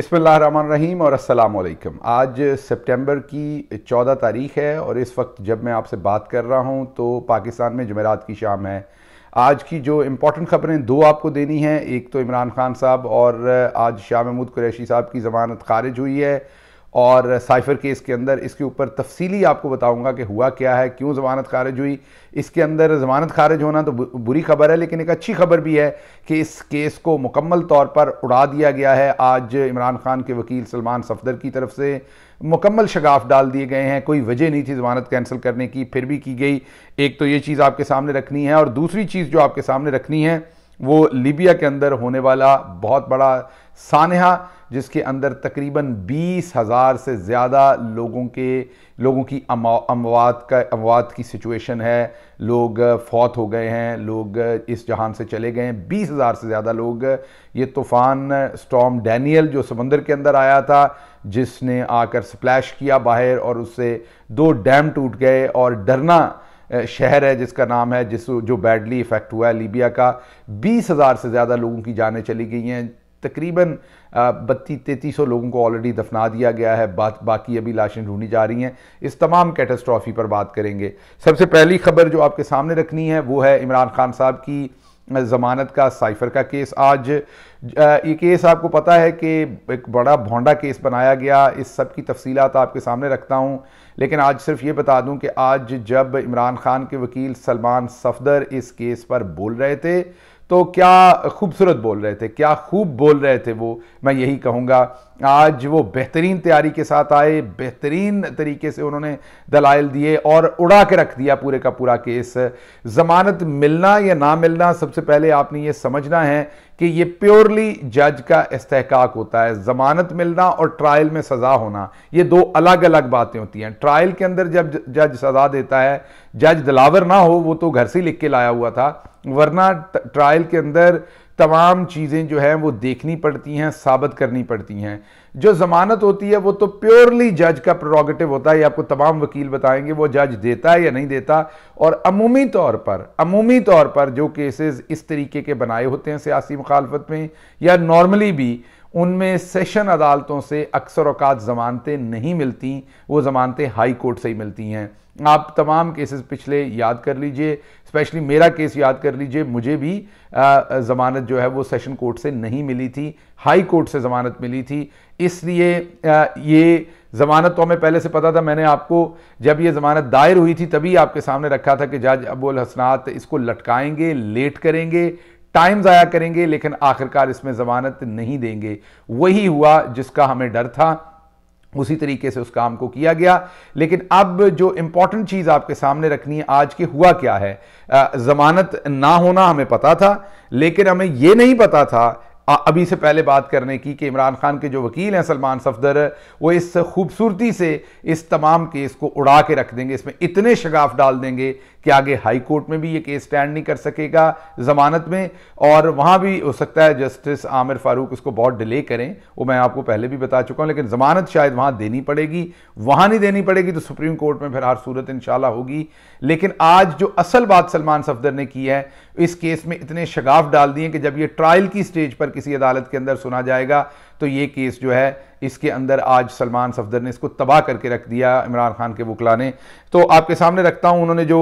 बसमीम और असलकम आज सितंबर की चौदह तारीख है और इस वक्त जब मैं आपसे बात कर रहा हूँ तो पाकिस्तान में जमेरात की शाम है आज की जो इम्पोर्टेंट ख़बरें दो आपको देनी हैं एक तो इमरान खान साहब और आज शाह महमूद कुरैशी साहब की ज़मानत खारिज हुई है और साइफ़र केस के अंदर इसके ऊपर तफसीली आपको बताऊंगा कि हुआ क्या है क्यों ज़मानत खारिज हुई इसके अंदर ज़मानत खारिज होना तो बुरी खबर है लेकिन एक अच्छी खबर भी है कि इस केस को मुकम्मल तौर पर उड़ा दिया गया है आज इमरान खान के वकील सलमान सफदर की तरफ से मुकम्मल शगाफ डाल दिए गए हैं कोई वजह नहीं थी ज़मानत कैंसिल करने की फिर भी की गई एक तो ये चीज़ आपके सामने रखनी है और दूसरी चीज़ जो आपके सामने रखनी है वो लीबिया के अंदर होने वाला बहुत बड़ा सानहा जिसके अंदर तकरीबन बीस हज़ार से ज़्यादा लोगों के लोगों की अमवात का अमवात की सिचुएशन है लोग फौत हो गए हैं लोग इस जहान से चले गए हैं बीस हज़ार से ज़्यादा लोग ये तूफ़ान स्टॉम डैनियल जो समंदर के अंदर आया था जिसने आकर स्प्लैश किया बाहर और उससे दो डैम टूट गए और डरना शहर है जिसका नाम है जिस जो बैडली इफ़ेक्ट हुआ है लीबिया का बीस हज़ार से ज़्यादा लोगों की जानें चली गई हैं तकरीबन बत्तीस तैंतीस लोगों को ऑलरेडी दफना दिया गया है बात बाकी अभी लाशें ढूंढी जा रही हैं इस तमाम कैटस्ट्रॉफी पर बात करेंगे सबसे पहली खबर जो आपके सामने रखनी है वो है इमरान खान साहब की ज़मानत का साइफर का केस आज ये केस आपको पता है कि एक बड़ा भोंडा केस बनाया गया इस सब की तफसीत आपके सामने रखता हूँ लेकिन आज सिर्फ ये बता दूँ कि आज जब इमरान खान के वकील सलमान सफदर इस केस पर बोल रहे थे तो क्या खूबसूरत बोल रहे थे क्या खूब बोल रहे थे वो मैं यही कहूँगा आज वो बेहतरीन तैयारी के साथ आए बेहतरीन तरीके से उन्होंने दलाइल दिए और उड़ा के रख दिया पूरे का पूरा केस ज़मानत मिलना या ना मिलना सबसे पहले आपने ये समझना है कि ये प्योरली जज का इस्तेहकाक होता है ज़मानत मिलना और ट्रायल में सज़ा होना ये दो अलग अलग बातें होती हैं ट्रायल के अंदर जब जज सज़ा देता है जज दिलावर ना हो वो तो घर से लिख के लाया हुआ था वरना ट्रायल के अंदर तमाम चीज़ें जो हैं वो देखनी पड़ती हैं साबित करनी पड़ती हैं जो ज़मानत होती है वो तो प्योरली जज का प्रोगेटिव होता है ये आपको तमाम वकील बताएंगे वो जज देता है या नहीं देता और अमूमी तौर पर अमूमी तौर पर जो केसेस इस तरीके के बनाए होते हैं सियासी मुखालफत में या नॉर्मली भी उनमें सेशन अदालतों से अक्सर अवकात ज़मानतें नहीं मिलती वो ज़मानतें हाई कोर्ट से ही मिलती हैं आप तमाम केसेस पिछले याद कर लीजिए स्पेशली मेरा केस याद कर लीजिए मुझे भी ज़मानत जो है वो सेशन कोर्ट से नहीं मिली थी हाई कोर्ट से ज़मानत मिली थी इसलिए ये ज़मानत तो हमें पहले से पता था मैंने आपको जब ये ज़मानत दायर हुई थी तभी आपके सामने रखा था कि जज अबुल हसनात इसको लटकाएंगे लेट करेंगे टाइम ज़ाया करेंगे लेकिन आखिरकार इसमें ज़मानत नहीं देंगे वही हुआ जिसका हमें डर था उसी तरीके से उस काम को किया गया लेकिन अब जो इंपॉर्टेंट चीज़ आपके सामने रखनी है आज के हुआ क्या है ज़मानत ना होना हमें पता था लेकिन हमें यह नहीं पता था अभी से पहले बात करने की कि इमरान खान के जो वकील हैं सलमान सफदर वो इस खूबसूरती से इस तमाम केस को उड़ा के रख देंगे इसमें इतने शगाफ डाल देंगे कि आगे हाई कोर्ट में भी ये केस स्टैंड नहीं कर सकेगा ज़मानत में और वहां भी हो सकता है जस्टिस आमिर फारूक उसको बहुत डिले करें वो मैं आपको पहले भी बता चुका हूं लेकिन ज़मानत शायद वहां देनी पड़ेगी वहां नहीं देनी पड़ेगी तो सुप्रीम कोर्ट में फिर हर सूरत इंशाला होगी लेकिन आज जो असल बात सलमान सफदर ने की है इस केस में इतने शगाफ डाल दिए कि जब ये ट्रायल की स्टेज पर किसी अदालत के अंदर सुना जाएगा तो ये केस जो है इसके अंदर आज सलमान सफदर ने इसको तबाह करके रख दिया इमरान खान के वकला ने तो आपके सामने रखता हूँ उन्होंने जो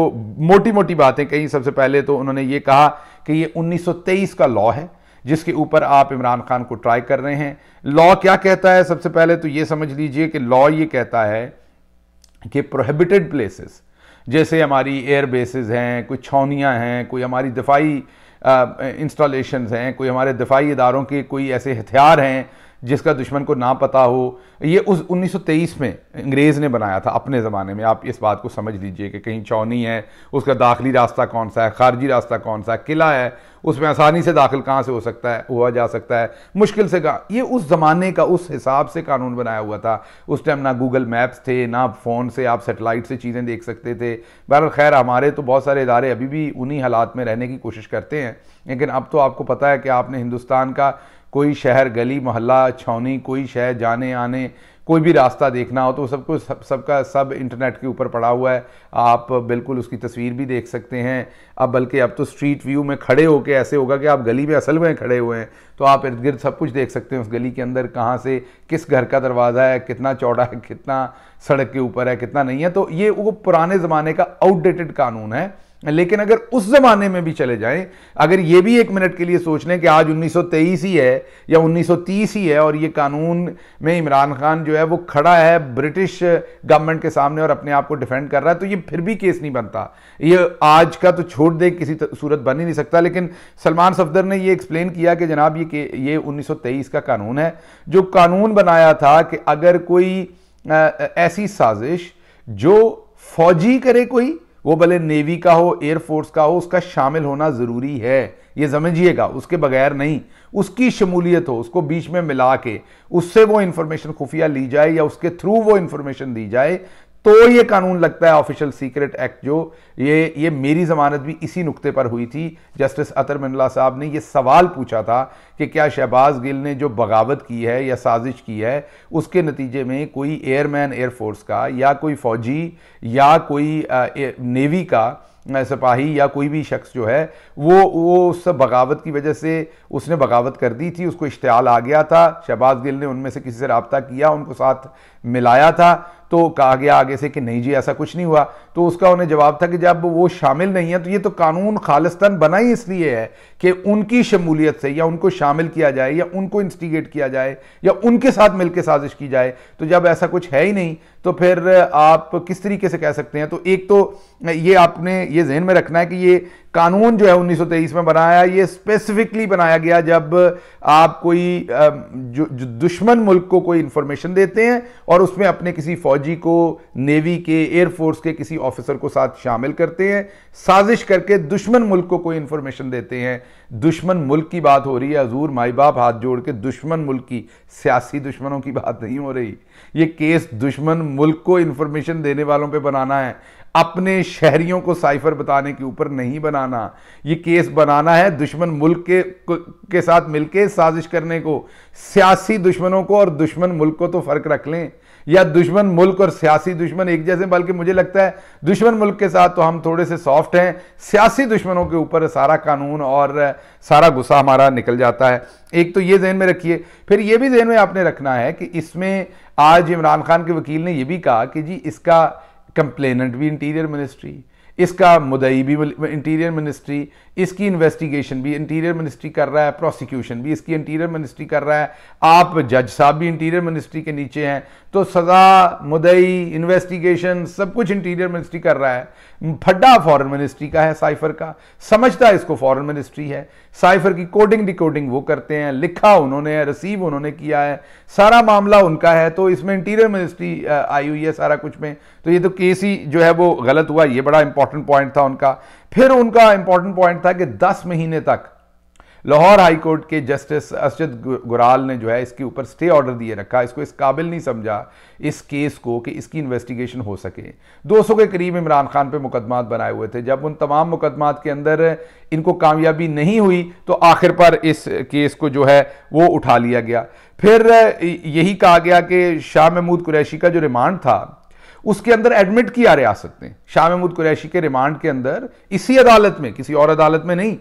मोटी मोटी बातें कही सबसे पहले तो उन्होंने ये कहा कि ये 1923 का लॉ है जिसके ऊपर आप इमरान खान को ट्राई कर रहे हैं लॉ क्या कहता है सबसे पहले तो ये समझ लीजिए कि लॉ ये कहता है कि प्रोहिबिटेड प्लेसेस जैसे हमारी एयर हैं कोई छौनियाँ हैं कोई हमारी दिफाई इंस्टॉलेशंस हैं कोई हमारे दिफाई इदारों के कोई ऐसे हथियार हैं जिसका दुश्मन को ना पता हो ये उस 1923 में अंग्रेज़ ने बनाया था अपने ज़माने में आप इस बात को समझ लीजिए कि कहीं चौनी है उसका दाखिली रास्ता कौन सा है खारजी रास्ता कौन सा है किला है उसमें आसानी से दाखिल कहाँ से हो सकता है हुआ जा सकता है मुश्किल से कहा ये उस ज़माने का उस हिसाब से कानून बनाया हुआ था उस टाइम ना गूगल मैप्स थे ना फ़ोन से आप सेटेलाइट से चीज़ें देख सकते थे बहरहाल खैर हमारे तो बहुत सारे इदारे अभी भी उन्हीं हालात में रहने की कोशिश करते हैं लेकिन अब तो आपको पता है कि आपने हिंदुस्तान का कोई शहर गली मोहल्ला छावनी कोई शहर जाने आने कोई भी रास्ता देखना हो तो सब कुछ सब सबका सब, सब इंटरनेट के ऊपर पड़ा हुआ है आप बिल्कुल उसकी तस्वीर भी देख सकते हैं अब बल्कि अब तो स्ट्रीट व्यू में खड़े होके ऐसे होगा कि आप गली में असल में खड़े हुए हैं तो आप इर्द गिर्द सब कुछ देख सकते हैं उस गली के अंदर कहाँ से किस घर का दरवाज़ा है कितना चौड़ा है कितना सड़क के ऊपर है कितना नहीं है तो ये वो पुराने ज़माने का आउटडेटेड कानून है लेकिन अगर उस जमाने में भी चले जाएं अगर ये भी एक मिनट के लिए सोच लें कि आज 1923 ही है या 1930 ही है और ये कानून में इमरान खान जो है वो खड़ा है ब्रिटिश गवर्नमेंट के सामने और अपने आप को डिफेंड कर रहा है तो ये फिर भी केस नहीं बनता ये आज का तो छोड़ दे किसी सूरत बन ही नहीं सकता लेकिन सलमान सफदर ने ये एक्सप्लेन किया कि जनाब ये ये उन्नीस का कानून है जो कानून बनाया था कि अगर कोई ऐसी साजिश जो फौजी करे कोई वो भले नेवी का हो एयरफोर्स का हो उसका शामिल होना ज़रूरी है ये समझिएगा उसके बगैर नहीं उसकी शमूलियत हो उसको बीच में मिला के उससे वो इंफॉर्मेशन खुफिया ली जाए या उसके थ्रू वो इंफॉर्मेशन दी जाए तो ये कानून लगता है ऑफिशियल सीक्रेट एक्ट जो ये ये मेरी जमानत भी इसी नुक्ते पर हुई थी जस्टिस अतर मिनला साहब ने ये सवाल पूछा था कि क्या शहबाज गिल ने जो बगावत की है या साजिश की है उसके नतीजे में कोई एयरमैन एयरफोर्स का या कोई फौजी या कोई नेवी का सिपाही या कोई भी शख्स जो है वो वो उस बगावत की वजह से उसने बगावत कर दी थी उसको इश्तियाल आ गया था शहबाज गिल ने उनमें से किसी से रबता किया उनको साथ मिलाया था तो कहा गया आगे से कि नहीं जी ऐसा कुछ नहीं हुआ तो उसका उन्हें जवाब था कि जब वो शामिल नहीं है तो ये तो कानून खालिस्तान बना ही इसलिए है कि उनकी शमूलियत से या उनको शामिल किया जाए या उनको इंस्टिगेट किया जाए या उनके साथ मिलकर साजिश की जाए तो जब ऐसा कुछ है ही नहीं तो फिर आप किस तरीके से कह सकते हैं तो एक तो ये आपने ये जहन में रखना है कि ये कानून जो है 1923 में बनाया ये स्पेसिफिकली बनाया गया जब आप कोई जो, जो दुश्मन मुल्क को कोई इंफॉर्मेशन देते हैं और उसमें अपने किसी फौजी को नेवी के एयरफोर्स के किसी ऑफिसर को साथ शामिल करते हैं साजिश करके दुश्मन मुल्क को कोई इंफॉर्मेशन देते हैं दुश्मन मुल्क की बात हो रही है हजूर माई बाप हाथ जोड़ के दुश्मन मुल्क की सियासी दुश्मनों की बात नहीं हो रही ये केस दुश्मन मुल्क को इंफॉर्मेशन देने वालों पर बनाना है अपने शहरियों को साइफर बताने के ऊपर नहीं बनाना ये केस बनाना है दुश्मन मुल्क के के साथ मिलके साजिश करने को सियासी दुश्मनों को और दुश्मन मुल्क को तो फ़र्क रख लें या दुश्मन मुल्क और सियासी दुश्मन एक जैसे बल्कि मुझे लगता है दुश्मन मुल्क के साथ तो हम थोड़े से सॉफ्ट हैं सियासी दुश्मनों के ऊपर सारा कानून और सारा गुस्सा हमारा निकल जाता है एक तो ये जहन में रखिए फिर ये भी जहन में आपने रखना है कि इसमें आज इमरान खान के वकील ने यह भी कहा कि जी इसका कंप्लेनेंट भी इंटीरियर मिनिस्ट्री इसका मुदई भी इंटीरियर मिनिस्ट्री इसकी इन्वेस्टिगेशन भी इंटीरियर मिनिस्ट्री कर रहा है प्रोसिक्यूशन भी इसकी इंटीरियर मिनिस्ट्री कर रहा है आप जज साहब भी इंटीरियर मिनिस्ट्री के नीचे हैं तो सज़ा मुदई इन्वेस्टिगेशन सब कुछ इंटीरियर मिनिस्ट्री कर रहा है फड्डा फॉरेन मिनिस्ट्री का है साइफर का समझता इसको फॉरेन मिनिस्ट्री है साइफर की कोडिंग डिकोडिंग वो करते हैं लिखा उन्होंने रिसीव उन्होंने किया है सारा मामला उनका है तो इसमें इंटीरियर मिनिस्ट्री आई हुई है सारा कुछ में तो ये तो केस ही जो है वो गलत हुआ ये बड़ा इंपॉर्टेंट पॉइंट था उनका फिर उनका इंपॉर्टेंट पॉइंट था कि 10 महीने तक लाहौर हाई कोर्ट के जस्टिस अरशद गुराल ने जो है इसके ऊपर स्टे ऑर्डर दिए रखा इसको इस काबिल नहीं समझा इस केस को कि इसकी इन्वेस्टिगेशन हो सके 200 के करीब इमरान खान पे मुकदमात बनाए हुए थे जब उन तमाम मुकदमात के अंदर इनको कामयाबी नहीं हुई तो आखिर पर इस केस को जो है वो उठा लिया गया फिर यही कहा गया कि शाह महमूद कुरैशी का जो रिमांड था उसके अंदर एडमिट किया रियासत ने शाह महमूद कुरैशी के रिमांड के अंदर इसी अदालत में किसी और अदालत में नहीं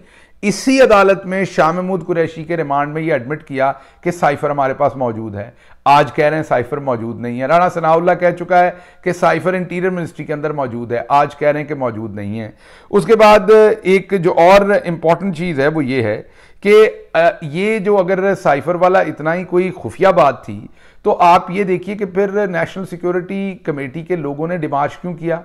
इसी अदालत में शाह महमूद कुरैशी के रिमांड में ये एडमिट किया कि साइफर हमारे पास मौजूद है आज कह रहे हैं साइफर मौजूद नहीं है राणा सनाउल्ला कह चुका है कि साइफर इंटीरियर मिनिस्ट्री के अंदर मौजूद है आज कह रहे हैं कि मौजूद नहीं है उसके बाद एक जो और इंपॉर्टेंट चीज़ है वो ये है कि ये जो अगर साइफर वाला इतना ही कोई खुफिया बात थी तो आप ये देखिए कि फिर नेशनल सिक्योरिटी कमेटी के लोगों ने डिमार्च क्यों किया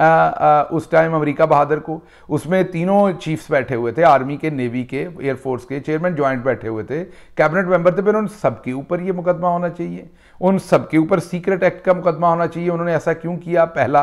आ, आ, उस टाइम अमेरिका बहादुर को उसमें तीनों चीफ्स बैठे हुए थे आर्मी के नेवी के एयरफोर्स के चेयरमैन ज्वाइंट बैठे हुए थे कैबिनेट मेंबर थे फिर उन सबके ऊपर ये मुकदमा होना चाहिए उन सबके ऊपर सीक्रेट एक्ट का मुकदमा होना चाहिए उन्होंने ऐसा क्यों किया पहला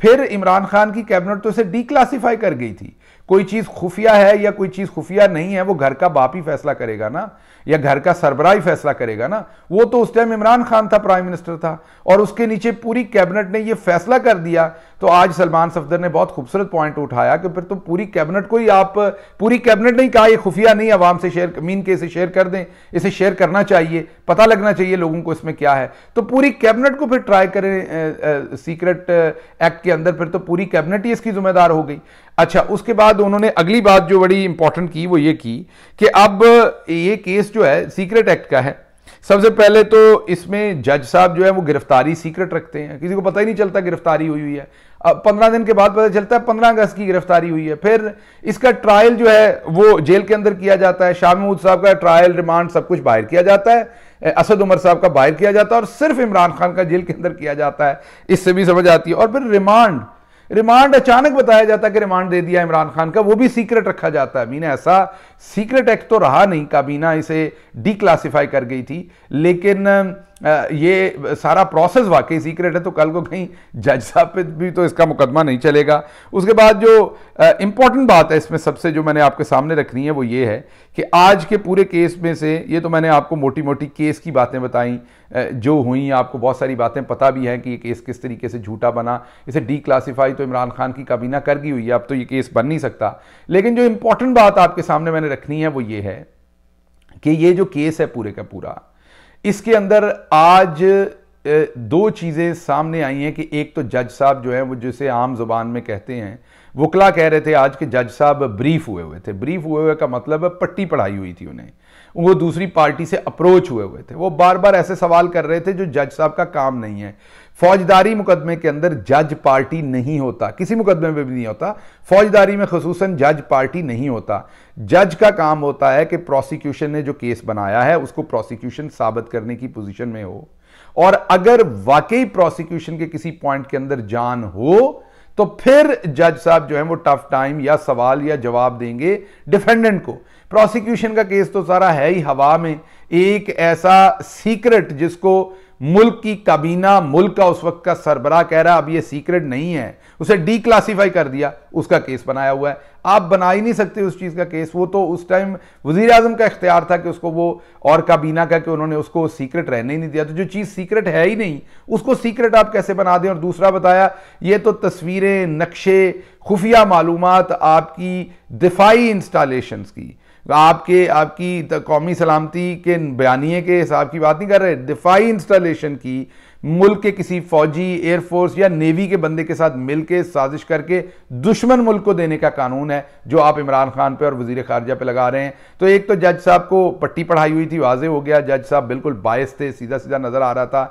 फिर इमरान खान की कैबिनेट तो इसे डी कर गई थी कोई चीज़ खुफिया है या कोई चीज़ खुफिया नहीं है वो घर का बाप ही फैसला करेगा ना या घर का सरबरा ही फैसला करेगा ना वो तो उस टाइम इमरान खान था प्राइम मिनिस्टर था और उसके नीचे पूरी कैबिनेट ने ये फैसला कर दिया तो आज सलमान सफदर ने बहुत खूबसूरत पॉइंट उठाया कि फिर तो पूरी कैबिनेट को ही आप पूरी कैबिनेट नहीं कहा यह खुफिया नहीं आवाम से शेयर मीन के इसे शेयर कर दें इसे शेयर करना चाहिए पता लगना चाहिए लोगों को इसमें क्या है तो पूरी कैबिनेट को फिर ट्राई करें सीक्रेट एक्ट के अंदर फिर तो पूरी कैबिनेट ही इसकी जिम्मेदार हो गई अच्छा उसके बाद उन्होंने अगली बात जो बड़ी इंपॉर्टेंट की वो ये की कि अब ये केस जो है सीक्रेट एक्ट का है सबसे पहले तो इसमें जज साहब जो है वो गिरफ्तारी सीक्रेट रखते हैं किसी को पता ही नहीं चलता गिरफ्तारी हुई हुई है अब पंद्रह दिन के बाद पता चलता है पंद्रह अगस्त की गिरफ्तारी हुई है फिर इसका ट्रायल जो है वो जेल के अंदर किया जाता है शाह महमूद साहब का ट्रायल रिमांड सब कुछ बाहर किया जाता है असद उमर साहब का बाहर किया जाता है और सिर्फ इमरान खान का जेल के अंदर किया जाता है इससे भी समझ आती है और फिर रिमांड रिमांड अचानक बताया जाता कि रिमांड दे दिया इमरान खान का वो भी सीक्रेट रखा जाता है मीना ऐसा सीक्रेट एक्ट तो रहा नहीं काबीना इसे डीक्लासीफाई कर गई थी लेकिन ये सारा प्रोसेस वाकई सीक्रेट है तो कल को कहीं जज साहब पे भी तो इसका मुकदमा नहीं चलेगा उसके बाद जो इम्पॉर्टेंट बात है इसमें सबसे जो मैंने आपके सामने रखनी है वो ये है कि आज के पूरे केस में से ये तो मैंने आपको मोटी मोटी केस की बातें बताई जो हुई आपको बहुत सारी बातें पता भी हैं कि ये केस किस तरीके से झूठा बना इसे डी क्लासीफाई तो इमरान खान की काबीना कर गई हुई है अब तो ये केस बन नहीं सकता लेकिन जो इंपॉर्टेंट बात आपके सामने मैंने रखनी है वो ये है कि ये जो केस है पूरे का पूरा इसके अंदर आज दो चीज़ें सामने आई हैं कि एक तो जज साहब जो है वो जिसे आम जुबान में कहते हैं वकला कह रहे थे आज के जज साहब ब्रीफ हुए हुए थे ब्रीफ हुए हुए का मतलब पट्टी पढ़ाई हुई थी उन्हें वो दूसरी पार्टी से अप्रोच हुए हुए थे वो बार बार ऐसे सवाल कर रहे थे जो जज साहब का काम नहीं है फौजदारी मुकदमे के अंदर जज पार्टी नहीं होता किसी मुकदमे में भी नहीं होता फौजदारी में खसूस जज पार्टी नहीं होता जज का काम होता है कि प्रोसिक्यूशन ने जो केस बनाया है उसको प्रोसिक्यूशन साबित करने की पोजिशन में हो और अगर वाकई प्रोसिक्यूशन के किसी पॉइंट के अंदर जान हो तो फिर जज साहब जो है वो टफ टाइम या सवाल या जवाब देंगे डिफेंडेंट को प्रोसिक्यूशन का केस तो सारा है ही हवा में एक ऐसा सीक्रेट जिसको मुल्क की काबीना मुल्क का उस वक्त का सरबरा कह रहा अब ये सीक्रेट नहीं है उसे डीक्लासीफाई कर दिया उसका केस बनाया हुआ है आप बना ही नहीं सकते उस चीज़ का केस वो तो उस टाइम वजीर अजम का इख्तियार था कि उसको वो और काबीना का कि उन्होंने उसको सीक्रेट रहने ही नहीं दिया तो जो चीज़ सीक्रेट है ही नहीं उसको सीक्रेट आप कैसे बना दें और दूसरा बताया ये तो तस्वीरें नक्शे खुफिया मालूम आपकी दिफाई इंस्टॉलेशंस की आपके आपकी कौमी सलामती के बयानी के हिसाब की बात नहीं कर रहे दिफाई इंस्टॉलेशन की मुल्क के किसी फौजी एयरफोर्स या नेवी के बंदे के साथ मिलकर साजिश करके दुश्मन मुल्क को देने का कानून है जो आप इमरान खान पर और वजीर खारजा पर लगा रहे हैं तो एक तो जज साहब को पट्टी पढ़ाई हुई थी वाजे हो गया जज साहब बिल्कुल बायस थे सीधा सीधा नज़र आ रहा था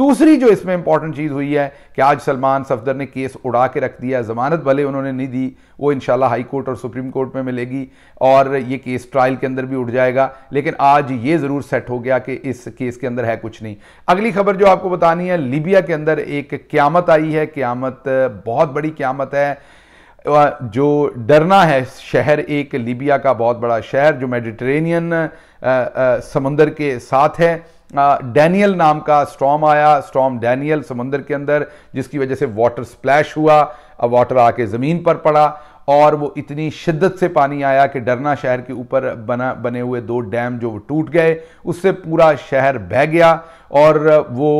दूसरी जो इसमें इंपॉर्टेंट चीज़ हुई है कि आज सलमान सफदर ने केस उड़ा के रख दिया ज़मानत भले उन्होंने नहीं दी वो इनशाला हाई कोर्ट और सुप्रीम कोर्ट में मिलेगी और ये केस ट्रायल के अंदर भी उठ जाएगा लेकिन आज ये ज़रूर सेट हो गया कि इस केस के अंदर है कुछ नहीं अगली खबर जो आपको बतानी है लीबिया के अंदर एक क्यामत आई है क्यामत बहुत बड़ी क्यामत है जो डरना है शहर एक लीबिया का बहुत बड़ा शहर जो मेडिटेरेनियन समंदर के साथ है डैनियल नाम का स्ट्रॉम आया स्ट्रॉम डैनियल समंदर के अंदर जिसकी वजह से वाटर स्प्लैश हुआ वाटर आके ज़मीन पर पड़ा और वो इतनी शिद्दत से पानी आया कि डरना शहर के ऊपर बना बने हुए दो डैम जो टूट गए उससे पूरा शहर बह गया और वो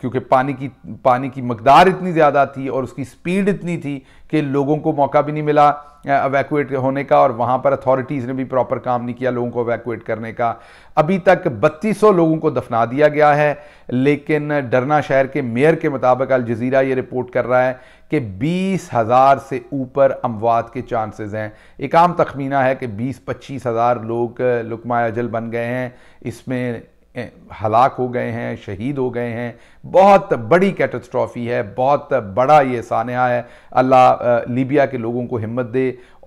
क्योंकि पानी की पानी की मकदार इतनी ज़्यादा थी और उसकी स्पीड इतनी थी कि लोगों को मौका भी नहीं मिला अवैकुएट होने का और वहाँ पर अथॉरिटीज़ ने भी प्रॉपर काम नहीं किया लोगों को अवैकुएट करने का अभी तक 3200 लोगों को दफना दिया गया है लेकिन डरना शहर के मेयर के मुताबिक अल जजीरा ये रिपोर्ट कर रहा है कि बीस हज़ार से ऊपर अमवात के चांसेस हैं एक आम तखमीना है कि बीस पच्चीस हज़ार लोग लकमा अजल बन गए हैं इसमें हलाक हो गए हैं शहीद हो गए हैं बहुत बड़ी कैटस्ट्रॉफ़ी है बहुत बड़ा ये सानहा है अल्लाह लीबिया के लोगों को हिम्मत दे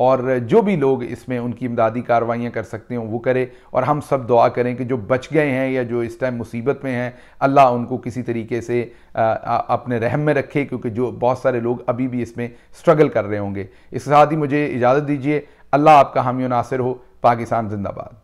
और जो भी लोग इसमें उनकी इमदादी कार्रवाइयाँ कर सकते हैं वो करें और हम सब दुआ करें कि जो बच गए हैं या जो इस टाइम मुसीबत में हैं अल्लाह उनको किसी तरीके से अपने रहम में रखे क्योंकि जो बहुत सारे लोग अभी भी इसमें स्ट्रगल कर रहे होंगे इसके साथ ही मुझे इजाज़त दीजिए अल्लाह आपका हामी नासिर हो पाकिस्तान जिंदाबाद